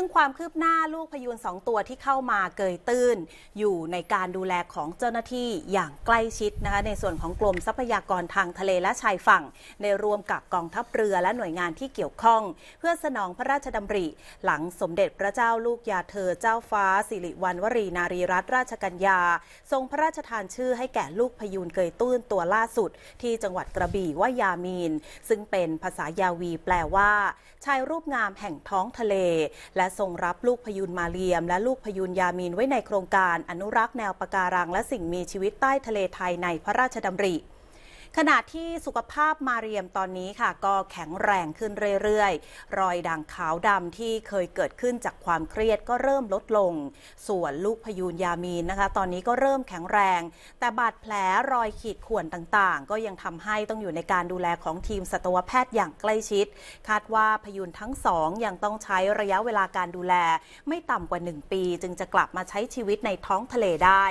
ซึ่งความคืบหน้าลูกพยูนสองตัวที่เข้ามาเกยตื้น อยู่ในการดูแลของเจ้าหน้าที่อย่างใกล้ชิดนะคะในส่วนของกรมทรัพยากรทางทะเลและชายฝั่ง ในรวมกับกองทัพเรือและหน่วยงานที่เกี่ยวข้อง เพื่อสนองพระราชดำริ หลังสมเด็จพระเจ้าลูกยาเธอเจ้าฟ้าสิริวัณวรี นารีรัตนราชกัญญา ทรงพระราชทานชื่อให้แก่ลูกพยูนเกยตื้นตัวล่าสุด ที่จังหวัดกระบี่ว่ายามีน ซึ่งเป็นภาษายาวีแปลว่าชายรูปงามแห่งท้องทะเลและทรงรับลูกพยูนมาเลียมและลูกพยูนยามีนไว้ในโครงการอนุรักษ์แนวปะการังและสิ่งมีชีวิตใต้ทะเลไทยในพระราชดำริขณะที่สุขภาพมาเรียมตอนนี้ค่ะก็แข็งแรงขึ้นเรื่อยๆรอยด่างขาวดำที่เคยเกิดขึ้นจากความเครียดก็เริ่มลดลง ส่วนลูกพยูนยามีนนะคะตอนนี้ก็เริ่มแข็งแรง แต่บาดแผลรอยขีดข่วนต่างๆ ก็ยังทำให้ต้องอยู่ในการดูแลของทีมสัตวแพทย์อย่างใกล้ชิด คาดว่าพยูนทั้งสองยังต้องใช้ระยะเวลาการดูแล ไม่ต่ำกว่า 1 ปี จึงจะกลับมาใช้ชีวิตในท้องทะเลได้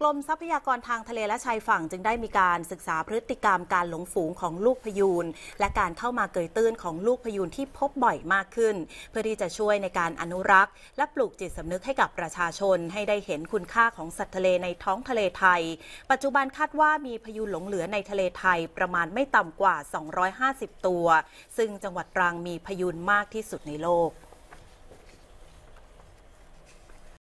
กรมทรัพยากรทางทะเลและชายฝั่งจึงได้มีการศึกษาพฤติกรรมการหลงฝูงของลูกพยูน และการเข้ามาเกยตื้นของลูกพยูน ที่พบบ่อยมากขึ้น เพื่อที่จะช่วยในการอนุรักษ์ และปลูกจิตสำนึกให้กับประชาชน ให้ได้เห็นคุณค่าของสัตว์ทะเลในท้องทะเลไทย ปัจจุบันคาดว่ามีพยูนหลงเหลือในทะเลไทยประมาณไม่ต่ำกว่า 250 ตัว ซึ่งจังหวัดตรังมีพยูนมากที่สุดในโลก